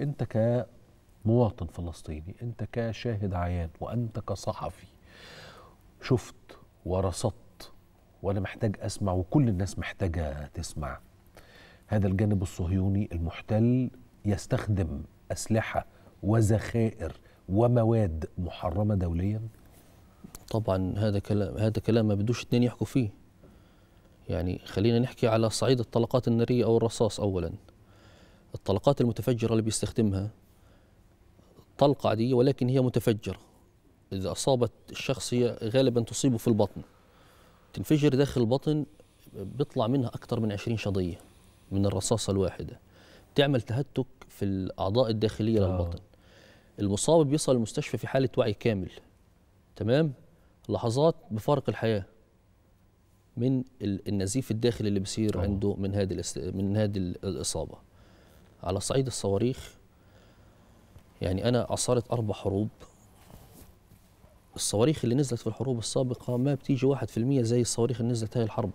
انت كمواطن فلسطيني انت كشاهد عيان وانت كصحفي شفت ورصدت وانا محتاج اسمع وكل الناس محتاجه تسمع هذا الجانب الصهيوني المحتل يستخدم اسلحه وذخائر ومواد محرمه دوليا طبعا هذا كلام هذا كلام ما بدوش اتنين يحكوا فيه يعني خلينا نحكي على صعيد الطلقات الناريه او الرصاص اولا الطلقات المتفجرة اللي بيستخدمها طلقة عادية ولكن هي متفجرة إذا أصابت الشخص هي غالبا تصيبه في البطن تنفجر داخل البطن بيطلع منها أكثر من 20 شظية من الرصاصة الواحدة تعمل تهتك في الأعضاء الداخلية آه. للبطن المصاب بيصل المستشفى في حالة وعي كامل تمام لحظات بفارق الحياة من النزيف الداخلي اللي بيصير آه. عنده من هذه من هذه الإصابة على صعيد الصواريخ يعني أنا أصارت أربع حروب الصواريخ اللي نزلت في الحروب السابقة ما بتيجي واحد في المية زي الصواريخ اللي نزلت هاي الحرب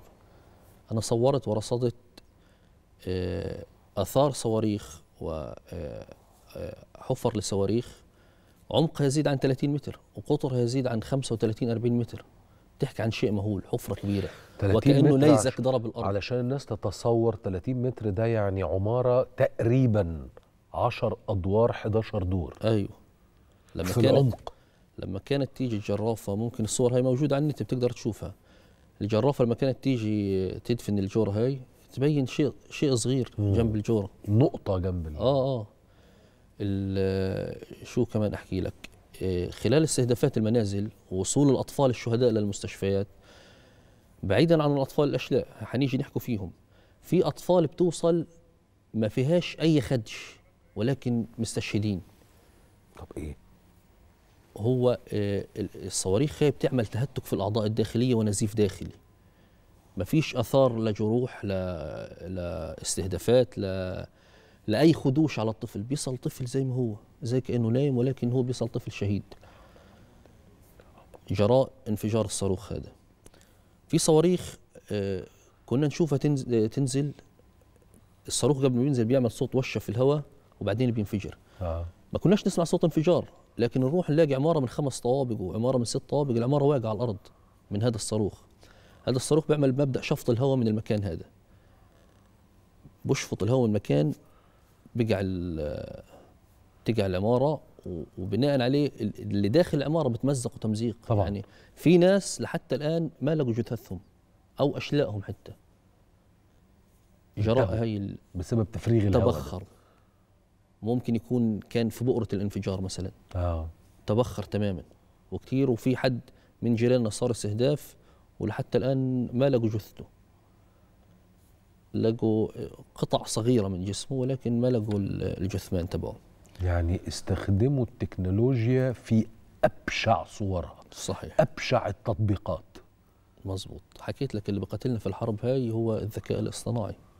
أنا صورت ورصدت آه، آثار صواريخ وحفر آه، آه، لصواريخ عمقها يزيد عن 30 متر وقطرها يزيد عن 35 40 متر بتحكي عن شيء مهول حفره كبيره 30 وكانه نيزك ضرب الارض علشان الناس تتصور 30 متر ده يعني عماره تقريبا 10 ادوار 11 دور ايوه لما في كانت العمق لما كانت تيجي الجرافه ممكن الصور هاي موجوده على النت بتقدر تشوفها الجرافه لما كانت تيجي تدفن الجور هاي تبين شيء شيء صغير مم. جنب الجوره نقطه جنب اه اه شو كمان احكي لك خلال استهدافات المنازل وصول الأطفال الشهداء للمستشفيات بعيدا عن الأطفال الأشلاء هنيجي نحكوا فيهم في أطفال بتوصل ما فيهاش أي خدش ولكن مستشهدين طب إيه؟ هو آه، الصواريخ هي بتعمل تهتك في الأعضاء الداخلية ونزيف داخلي ما فيش أثار لا جروح لا, لا استهدافات لا لاي خدوش على الطفل بيصل طفل زي ما هو زي كانه نايم ولكن هو بيصل طفل شهيد جراء انفجار الصاروخ هذا في صواريخ آه، كنا نشوفها تنزل, الصاروخ قبل ما ينزل بيعمل صوت وشه في الهواء وبعدين بينفجر آه. ما كناش نسمع صوت انفجار لكن نروح نلاقي عماره من خمس طوابق وعماره من ست طوابق العماره واقعه على الارض من هذا الصاروخ هذا الصاروخ بيعمل مبدا شفط الهواء من المكان هذا بشفط الهواء من المكان بقع تقع العماره وبناء عليه اللي داخل العماره بتمزق وتمزيق طبعا. يعني في ناس لحتى الان ما لقوا جثثهم او اشلائهم حتى جراء هي بسبب تفريغ تبخر ممكن يكون كان في بؤره الانفجار مثلا اه تبخر تماما وكثير وفي حد من جيراننا صار استهداف ولحتى الان ما لقوا جثته لقوا قطع صغيره من جسمه ولكن ما لقوا الجثمان تبعه يعني استخدموا التكنولوجيا في ابشع صورها صحيح ابشع التطبيقات مظبوط حكيت لك اللي بقتلنا في الحرب هاي هو الذكاء الاصطناعي